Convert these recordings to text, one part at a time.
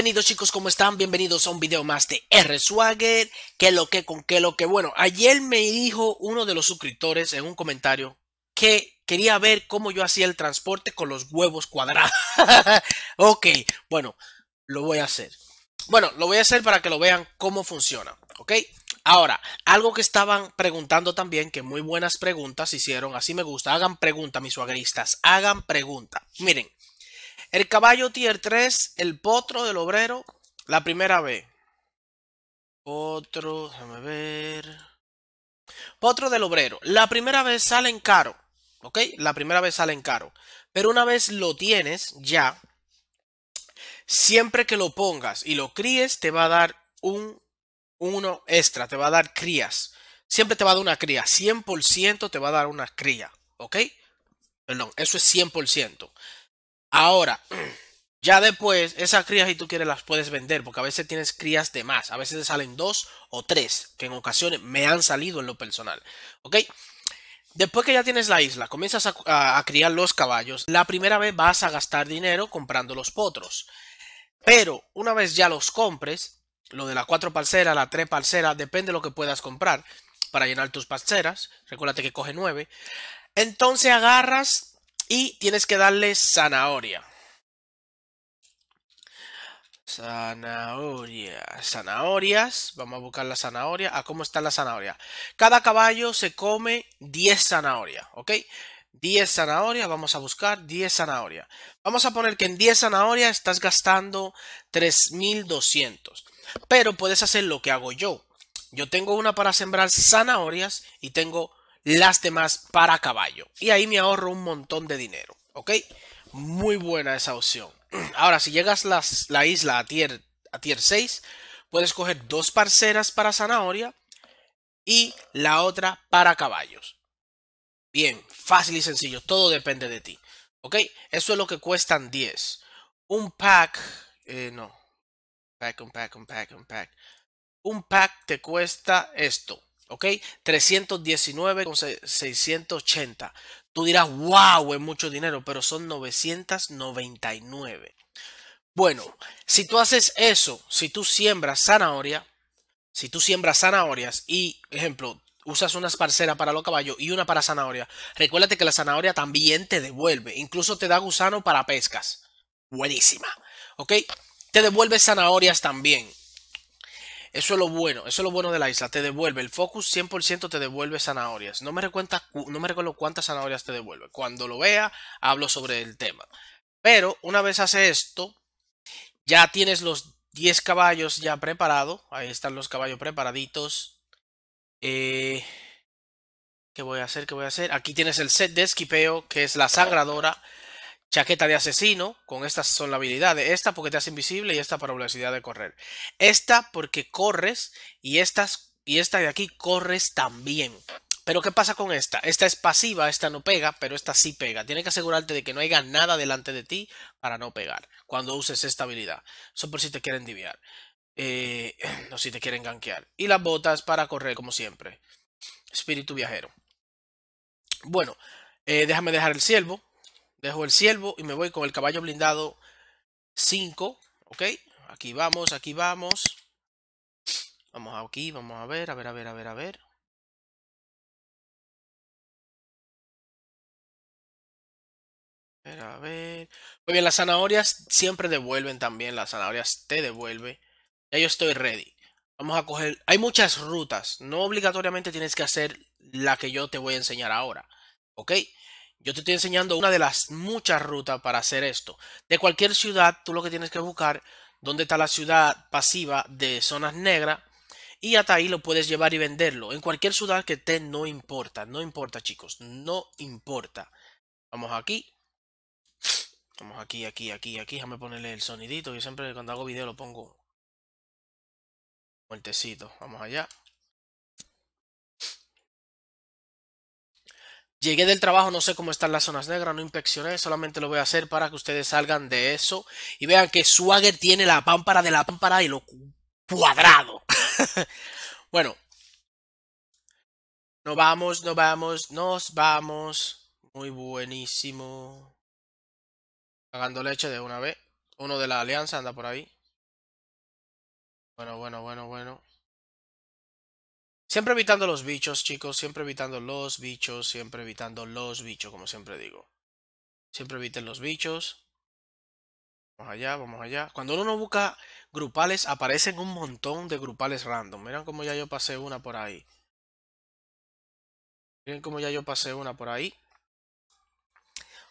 Bienvenidos chicos, ¿cómo están? Bienvenidos a un video más de R Swagger. ¿Qué lo que con qué lo que? Bueno, ayer me dijo uno de los suscriptores en un comentario que quería ver cómo yo hacía el transporte con los huevos cuadrados. ok, bueno, lo voy a hacer. Bueno, lo voy a hacer para que lo vean cómo funciona, ¿ok? Ahora, algo que estaban preguntando también, que muy buenas preguntas hicieron, así me gusta, hagan pregunta, mis suagristas, hagan pregunta. Miren, el caballo tier 3, el potro del obrero, la primera vez. Potro, déjame ver. Potro del obrero. La primera vez salen caro. ¿Ok? La primera vez en caro. Pero una vez lo tienes ya, siempre que lo pongas y lo críes, te va a dar un uno extra, te va a dar crías. Siempre te va a dar una cría. 100% te va a dar una cría. ¿Ok? Perdón, eso es 100%. Ahora, ya después, esas crías si tú quieres las puedes vender, porque a veces tienes crías de más, a veces te salen dos o tres, que en ocasiones me han salido en lo personal. ¿Ok? Después que ya tienes la isla, comienzas a, criar los caballos, la primera vez vas a gastar dinero comprando los potros. Pero una vez ya los compres, lo de la cuatro parceras, la tres parceras, depende de lo que puedas comprar para llenar tus parceras. Recuérdate que coge nueve. Entonces agarras y tienes que darle zanahoria. Zanahoria, zanahorias. Vamos a buscar la zanahoria. ¿A ah, cómo está la zanahoria? Cada caballo se come 10 zanahorias, ¿ok? 10 zanahorias, vamos a buscar 10 zanahorias. Vamos a poner que en 10 zanahorias estás gastando 3200. Pero puedes hacer lo que hago yo. Yo tengo una para sembrar zanahorias y tengo las demás para caballo. Y ahí me ahorro un montón de dinero, ¿ok? Muy buena esa opción. Ahora, si llegas las, la isla a tier, a tier 6, puedes coger dos parceras para zanahoria y la otra para caballos. Bien, fácil y sencillo, todo depende de ti. ¿Ok? Eso es lo que cuestan 10. Un pack, eh, no. Pack, un pack, un pack, un pack. Un pack te cuesta esto. ¿Ok? 319 con 680. Tú dirás, wow, es mucho dinero, pero son 999. Bueno, si tú haces eso, si tú siembras zanahoria, si tú siembras zanahorias y, ejemplo, usas una esparcera para los caballos y una para zanahoria, recuérdate que la zanahoria también te devuelve, incluso te da gusano para pescas. Buenísima. ¿Ok? Te devuelve zanahorias también. Eso es lo bueno, eso es lo bueno de la isla. Te devuelve, el Focus 100% te devuelve zanahorias. No me, no me recuerdo cuántas zanahorias te devuelve. Cuando lo vea, hablo sobre el tema. Pero una vez hace esto, ya tienes los 10 caballos ya preparados. Ahí están los caballos preparaditos. Eh, ¿Qué voy a hacer? ¿Qué voy a hacer? Aquí tienes el set de esquipeo, que es la sagradora. Chaqueta de asesino, con estas son las habilidades. Esta porque te hace invisible y esta para velocidad de correr. Esta porque corres y, estas, y esta de aquí corres también. Pero ¿qué pasa con esta? Esta es pasiva, esta no pega, pero esta sí pega. tiene que asegurarte de que no haya nada delante de ti para no pegar cuando uses esta habilidad. son por si te quieren diviar. no eh, si te quieren gankear. Y las botas para correr, como siempre. Espíritu viajero. Bueno, eh, déjame dejar el ciervo. Dejo el ciervo y me voy con el caballo blindado 5. ¿Ok? Aquí vamos, aquí vamos. Vamos aquí, vamos a ver, a ver, a ver, a ver, a ver. A ver. Muy bien, las zanahorias siempre devuelven también. Las zanahorias te devuelve Ya yo estoy ready. Vamos a coger. Hay muchas rutas. No obligatoriamente tienes que hacer la que yo te voy a enseñar ahora. ¿Ok? Yo te estoy enseñando una de las muchas rutas para hacer esto. De cualquier ciudad, tú lo que tienes que buscar dónde está la ciudad pasiva de zonas negras y hasta ahí lo puedes llevar y venderlo. En cualquier ciudad que te no importa, no importa chicos, no importa. Vamos aquí. Vamos aquí, aquí, aquí, aquí. Déjame ponerle el sonidito. Yo siempre cuando hago video lo pongo Muertecito, Vamos allá. Llegué del trabajo, no sé cómo están las zonas negras, no inspeccioné, solamente lo voy a hacer para que ustedes salgan de eso y vean que Swagger tiene la pámpara de la pámpara y lo cuadrado. bueno, nos vamos, nos vamos, nos vamos. Muy buenísimo. pagando leche de una vez. Uno de la alianza anda por ahí. Bueno, bueno, bueno, bueno. Siempre evitando los bichos, chicos. Siempre evitando los bichos. Siempre evitando los bichos, como siempre digo. Siempre eviten los bichos. Vamos allá, vamos allá. Cuando uno busca grupales, aparecen un montón de grupales random. Miren cómo ya yo pasé una por ahí. Miren cómo ya yo pasé una por ahí.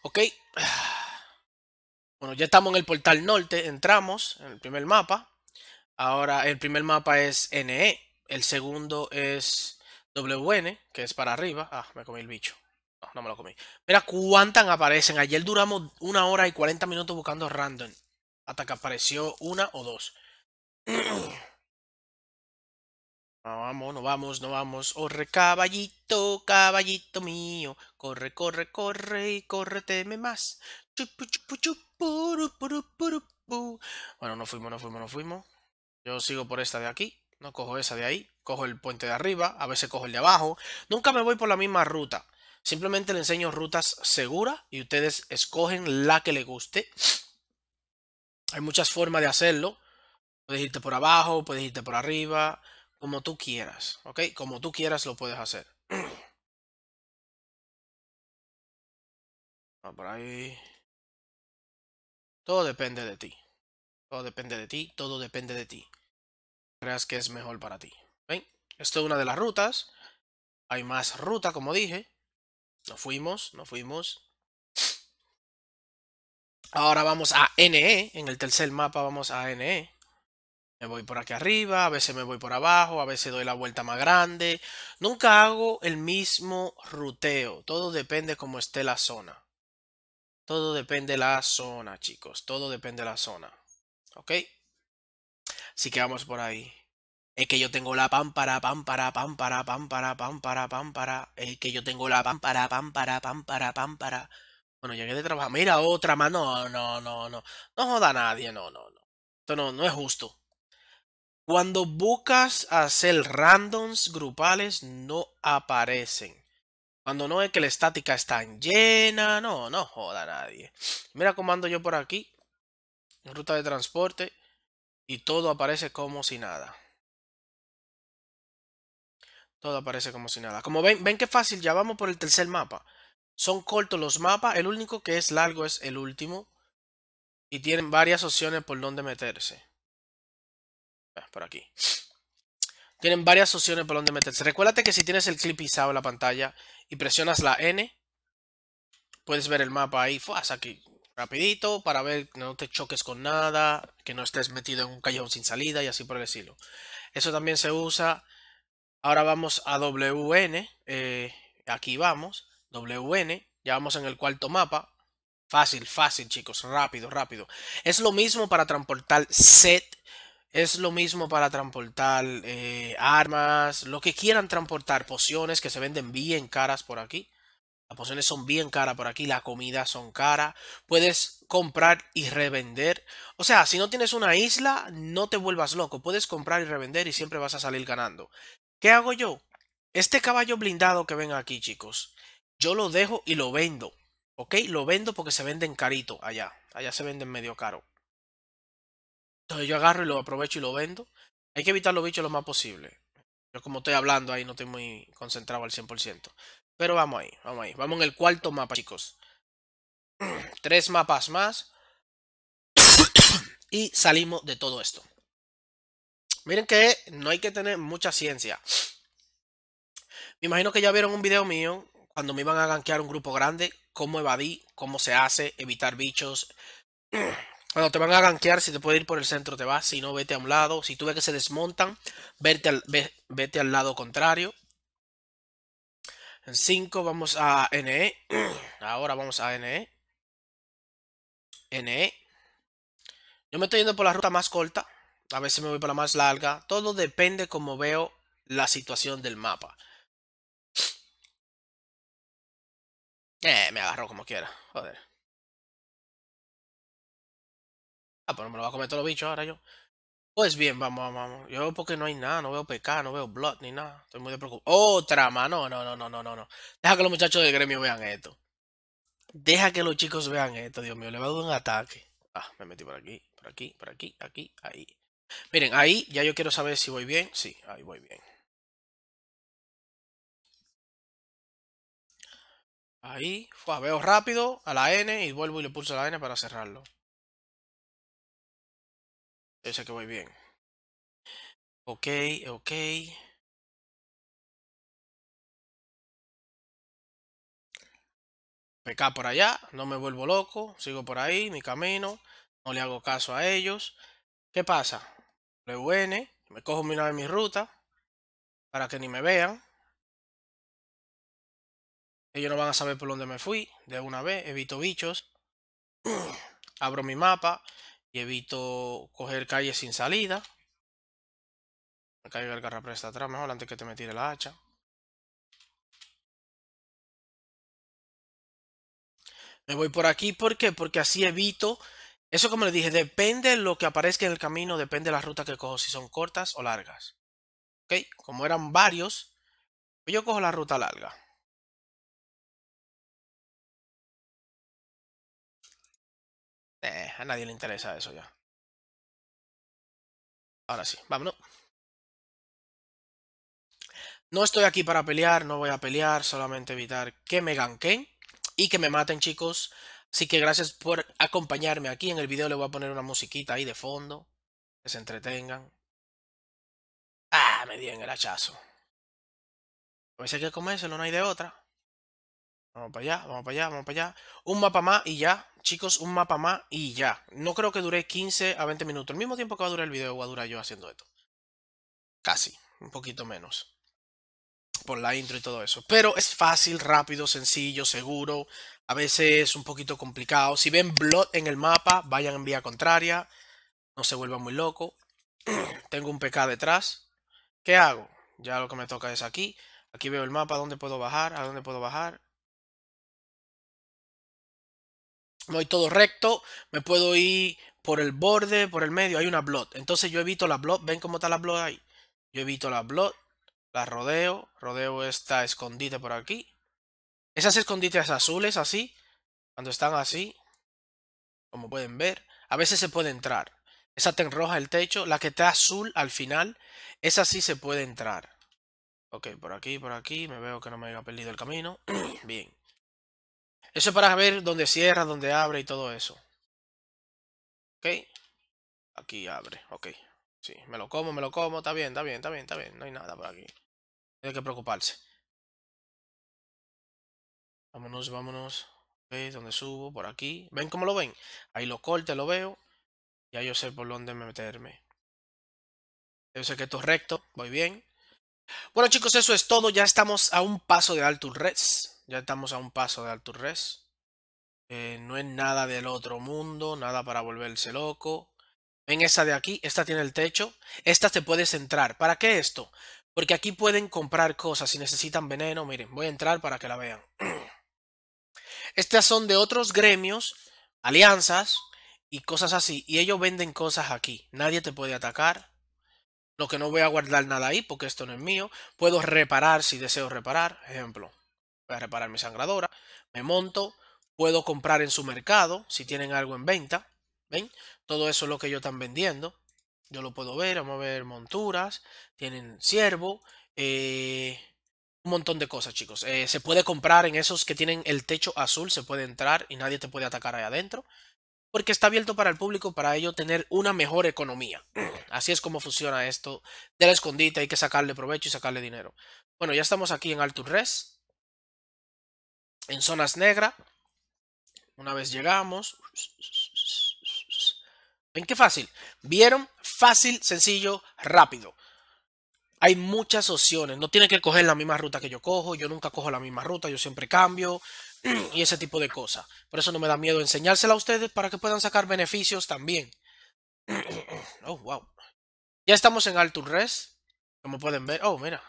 Ok. Bueno, ya estamos en el portal norte. Entramos en el primer mapa. Ahora el primer mapa es NE. El segundo es WN, que es para arriba. Ah, me comí el bicho. No, no me lo comí. Mira cuántas aparecen. Ayer duramos una hora y 40 minutos buscando random. Hasta que apareció una o dos. No ah, vamos, no vamos, no vamos. Corre caballito, caballito mío. Corre, corre, corre y teme más. bueno, no fuimos, no fuimos, no fuimos. Yo sigo por esta de aquí no cojo esa de ahí, cojo el puente de arriba, a veces cojo el de abajo. Nunca me voy por la misma ruta. Simplemente le enseño rutas seguras y ustedes escogen la que les guste. Hay muchas formas de hacerlo. Puedes irte por abajo, puedes irte por arriba, como tú quieras, ¿ok? Como tú quieras lo puedes hacer. Ah, por ahí. Todo depende de ti. Todo depende de ti, todo depende de ti creas que es mejor para ti. Esto es una de las rutas. Hay más ruta, como dije. Nos fuimos, nos fuimos. Ahora vamos a NE. En el tercer mapa vamos a NE. Me voy por aquí arriba, a veces me voy por abajo, a veces doy la vuelta más grande. Nunca hago el mismo ruteo. Todo depende cómo esté la zona. Todo depende de la zona, chicos. Todo depende de la zona. ¿Ok? Así que vamos por ahí. Es que yo tengo la pámpara, para pámpara, pampara, pampara, pampara. Es que yo tengo la pámpara, pámpara, pampara, para. Bueno, llegué de trabajo. Mira, otra más. No, no, no, no. No joda a nadie. No, no, no. Esto no, no es justo. Cuando buscas hacer randoms grupales, no aparecen. Cuando no es que la estática está llena. No, no joda a nadie. Mira cómo ando yo por aquí. Ruta de transporte y todo aparece como si nada. Todo aparece como si nada. Como ven, ven qué fácil, ya vamos por el tercer mapa. Son cortos los mapas, el único que es largo es el último. Y tienen varias opciones por donde meterse. Ah, por aquí. Tienen varias opciones por donde meterse. Recuérdate que si tienes el clip pisado en la pantalla y presionas la N, puedes ver el mapa ahí. Fuas, aquí rapidito para ver que no te choques con nada, que no estés metido en un callejón sin salida y así por el estilo. Eso también se usa. Ahora vamos a WN. Eh, aquí vamos. WN. Ya vamos en el cuarto mapa. Fácil, fácil, chicos. Rápido, rápido. Es lo mismo para transportar set. Es lo mismo para transportar eh, armas. Lo que quieran transportar. Pociones que se venden bien caras por aquí. Las pociones son bien caras por aquí, la comida son cara, Puedes comprar y revender. O sea, si no tienes una isla, no te vuelvas loco. Puedes comprar y revender y siempre vas a salir ganando. ¿Qué hago yo? Este caballo blindado que ven aquí, chicos, yo lo dejo y lo vendo. ¿Ok? Lo vendo porque se venden carito allá. Allá se venden medio caro. Entonces yo agarro y lo aprovecho y lo vendo. Hay que evitar los bichos lo más posible. Yo como estoy hablando ahí no estoy muy concentrado al 100%. Pero vamos ahí, vamos ahí. Vamos en el cuarto mapa, chicos. Tres mapas más. y salimos de todo esto. Miren que no hay que tener mucha ciencia. Me imagino que ya vieron un video mío cuando me iban a ganquear un grupo grande, cómo evadí, cómo se hace, evitar bichos. Cuando te van a ganquear, si te puedes ir por el centro, te vas. Si no, vete a un lado. Si tú ves que se desmontan, vete al, vete al lado contrario. 5 vamos a NE. Ahora vamos a NE. NE. Yo me estoy yendo por la ruta más corta. A veces me voy por la más larga. Todo depende como veo la situación del mapa. Eh, me agarro como quiera. Joder. Ah, pero pues me lo va a comer todos los bichos ahora yo. Pues bien, vamos, vamos. Yo porque no hay nada, no veo PK, no veo blood ni nada. Estoy muy preocupado. Otra mano, No, no, no, no, no, no. Deja que los muchachos del gremio vean esto. Deja que los chicos vean esto, Dios mío. Le va a dar un ataque. Ah, me metí por aquí, por aquí, por aquí, aquí, ahí. Miren, ahí ya yo quiero saber si voy bien. Sí, ahí voy bien. Ahí, fue, veo rápido a la N y vuelvo y le pulso a la N para cerrarlo. Ese que voy bien. Ok, ok. PK por allá, no me vuelvo loco, sigo por ahí, mi camino, no le hago caso a ellos. ¿Qué pasa? Le WN, me cojo una de mi ruta para que ni me vean. Ellos no van a saber por dónde me fui, de una vez, evito bichos. Abro mi mapa, y evito coger calles sin salida. Me caiga el garrapresta atrás, mejor antes que te me tire la hacha. Me voy por aquí, ¿por qué? Porque así evito... Eso como le dije, depende de lo que aparezca en el camino, depende de la ruta que cojo, si son cortas o largas. ¿Ok? Como eran varios, pues yo cojo la ruta larga. Eh, a nadie le interesa eso ya. Ahora sí, vámonos. No estoy aquí para pelear, no voy a pelear, solamente evitar que me ganquen y que me maten, chicos. Así que gracias por acompañarme aquí. En el video le voy a poner una musiquita ahí de fondo, que se entretengan. Ah, me di en el hachazo. Pues hay que eso no hay de otra. Vamos para allá, vamos para allá, vamos para allá. Un mapa más y ya. Chicos, un mapa más y ya. No creo que dure 15 a 20 minutos. El mismo tiempo que va a durar el video, va a durar yo haciendo esto. Casi, un poquito menos. Por la intro y todo eso. Pero es fácil, rápido, sencillo, seguro. A veces es un poquito complicado. Si ven Blood en el mapa, vayan en vía contraria. No se vuelvan muy loco. Tengo un PK detrás. ¿Qué hago? Ya lo que me toca es aquí. Aquí veo el mapa, dónde puedo bajar, a dónde puedo bajar me voy todo recto, me puedo ir por el borde, por el medio, hay una blot. Entonces yo evito la blot, ven cómo está la blot ahí. Yo evito la blot, la rodeo, rodeo esta escondite por aquí. Esas escondites azules así, cuando están así, como pueden ver, a veces se puede entrar. Esa te roja el techo, la que está azul al final, esa sí se puede entrar. Ok, por aquí, por aquí, me veo que no me haya perdido el camino. Bien. Eso es para ver dónde cierra, dónde abre y todo eso. ¿Ok? Aquí abre, ok. Sí, me lo como, me lo como, está bien, está bien, está bien, está bien. No hay nada por aquí. No hay que preocuparse. Vámonos, vámonos. ¿Ves dónde subo? Por aquí. ¿Ven cómo lo ven? Ahí lo corte, lo veo. Y ahí yo sé por dónde meterme. Yo sé que esto es recto. Voy bien. Bueno chicos, eso es todo. Ya estamos a un paso de Altur Reds ya estamos a un paso de Alturres. Eh, no es nada del otro mundo, nada para volverse loco. Ven esta de aquí, esta tiene el techo. Esta te puedes entrar. ¿Para qué esto? Porque aquí pueden comprar cosas. Si necesitan veneno, miren, voy a entrar para que la vean. Estas son de otros gremios, alianzas y cosas así. Y ellos venden cosas aquí. Nadie te puede atacar. Lo que no voy a guardar nada ahí porque esto no es mío. Puedo reparar si deseo reparar. Ejemplo voy a reparar mi sangradora, me monto, puedo comprar en su mercado si tienen algo en venta, ¿ven? Todo eso es lo que ellos están vendiendo, yo lo puedo ver, vamos a ver monturas, tienen ciervo, eh, un montón de cosas, chicos. Eh, se puede comprar en esos que tienen el techo azul, se puede entrar y nadie te puede atacar ahí adentro. Porque está abierto para el público para ello tener una mejor economía. Así es como funciona esto de la escondita, Hay que sacarle provecho y sacarle dinero. Bueno, ya estamos aquí en Res en zonas negras. Una vez llegamos. ¿Ven qué fácil? ¿Vieron? Fácil, sencillo, rápido. Hay muchas opciones. No tienen que coger la misma ruta que yo cojo. Yo nunca cojo la misma ruta. Yo siempre cambio. Y ese tipo de cosas. Por eso no me da miedo enseñársela a ustedes para que puedan sacar beneficios también. Oh, wow. Ya estamos en Alturres. Como pueden ver. Oh, mira.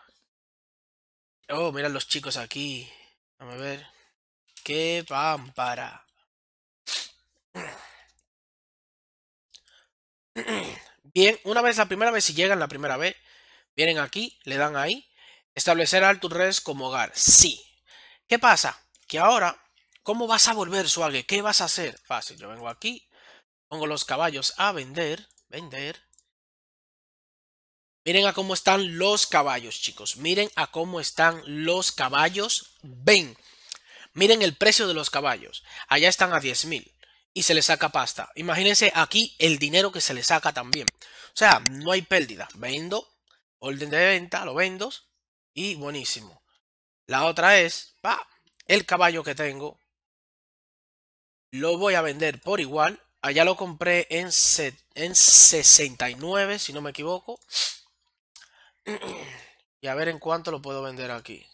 Oh, mira los chicos aquí. Vamos a ver. ¡Qué pámpara! Bien, una vez la primera vez, si llegan la primera vez, vienen aquí, le dan ahí, establecer alto Res como hogar. Sí. ¿Qué pasa? Que ahora, ¿cómo vas a volver, Suague? ¿Qué vas a hacer? Fácil, yo vengo aquí, pongo los caballos a vender, vender. Miren a cómo están los caballos, chicos. Miren a cómo están los caballos. Ven. Miren el precio de los caballos. Allá están a 10.000 y se les saca pasta. Imagínense aquí el dinero que se le saca también. O sea, no hay pérdida. Vendo, orden de venta, lo vendo y buenísimo. La otra es, pa, el caballo que tengo lo voy a vender por igual. Allá lo compré en, en 69, si no me equivoco. Y a ver en cuánto lo puedo vender aquí.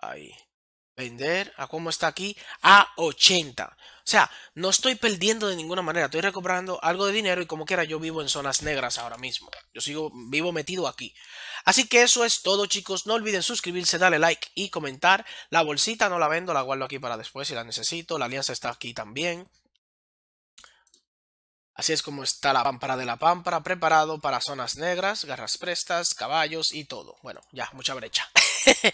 Ahí. Vender a cómo está aquí a 80. O sea, no estoy perdiendo de ninguna manera. Estoy recobrando algo de dinero y como quiera yo vivo en zonas negras ahora mismo. Yo sigo vivo metido aquí. Así que eso es todo chicos. No olviden suscribirse, darle like y comentar. La bolsita no la vendo, la guardo aquí para después si la necesito. La alianza está aquí también. Así es como está la pámpara de la pámpara, preparado para zonas negras, garras prestas, caballos y todo. Bueno, ya, mucha brecha.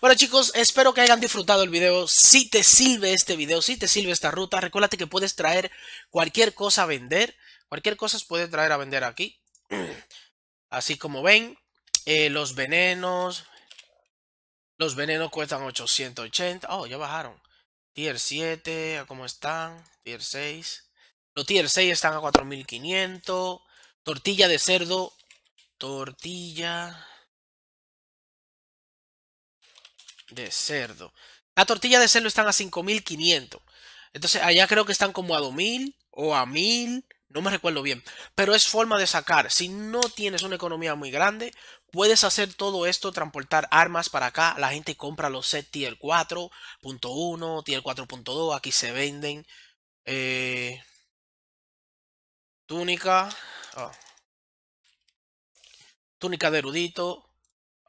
bueno chicos, espero que hayan disfrutado el video. Si te sirve este video, si te sirve esta ruta, recuérdate que puedes traer cualquier cosa a vender. Cualquier cosa se puede traer a vender aquí. Así como ven, eh, los venenos. Los venenos cuestan 880. Oh, ya bajaron. Tier 7, ¿cómo están? Tier 6. Los tier 6 están a 4500. Tortilla de cerdo. Tortilla de cerdo. La tortilla de cerdo están a 5500. Entonces allá creo que están como a 2000 o a 1000. No me recuerdo bien. Pero es forma de sacar. Si no tienes una economía muy grande, puedes hacer todo esto, transportar armas para acá. La gente compra los set tier 4.1, tier 4.2. Aquí se venden. Eh, túnica, ah, túnica de erudito,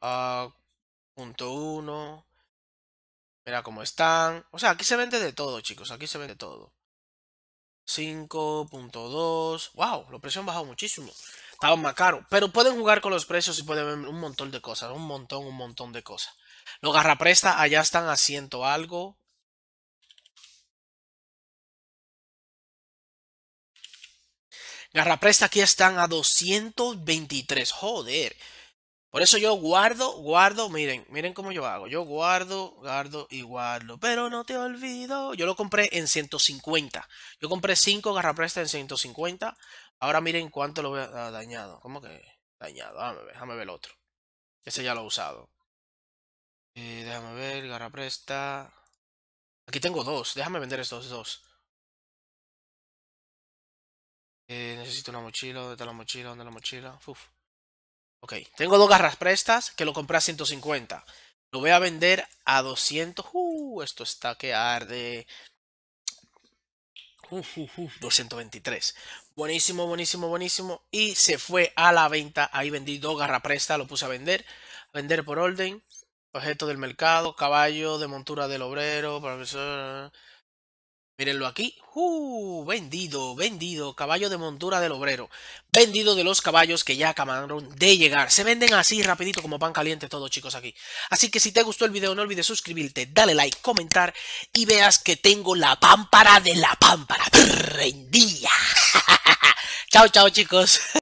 .1, ah, punto uno, mira cómo están, o sea, aquí se vende de todo, chicos, aquí se vende todo. 5.2, wow, los precios han bajado muchísimo, estaban más caros, pero pueden jugar con los precios y pueden ver un montón de cosas, un montón, un montón de cosas. Los garrapresta allá están asiento algo, Garrapresta aquí están a 223. Joder. Por eso yo guardo, guardo, miren, miren cómo yo hago. Yo guardo, guardo y guardo. Pero no te olvido. Yo lo compré en 150. Yo compré 5 garrapresta en 150. Ahora miren cuánto lo veo ah, dañado. ¿Cómo que dañado? Ah, déjame, ver, el otro. Ese ya lo he usado. Eh, déjame ver, garrapresta. Aquí tengo dos. Déjame vender estos dos. Eh, necesito una mochila. ¿Dónde está la mochila? ¿Dónde la mochila? Uf. Ok, tengo dos garras prestas que lo compré a 150. Lo voy a vender a 200. Uh, esto está que arde. 223. Buenísimo, buenísimo, buenísimo. Y se fue a la venta. Ahí vendí dos garras prestas, lo puse a vender. vender por orden. Objeto del mercado, caballo de montura del obrero, profesor. Mírenlo aquí. Uh, vendido, vendido. Caballo de montura del obrero. Vendido de los caballos que ya acabaron de llegar. Se venden así rapidito como pan caliente todos chicos aquí. Así que si te gustó el video no olvides suscribirte, dale like, comentar y veas que tengo la pámpara de la pámpara. Rendía. chao, chao chicos.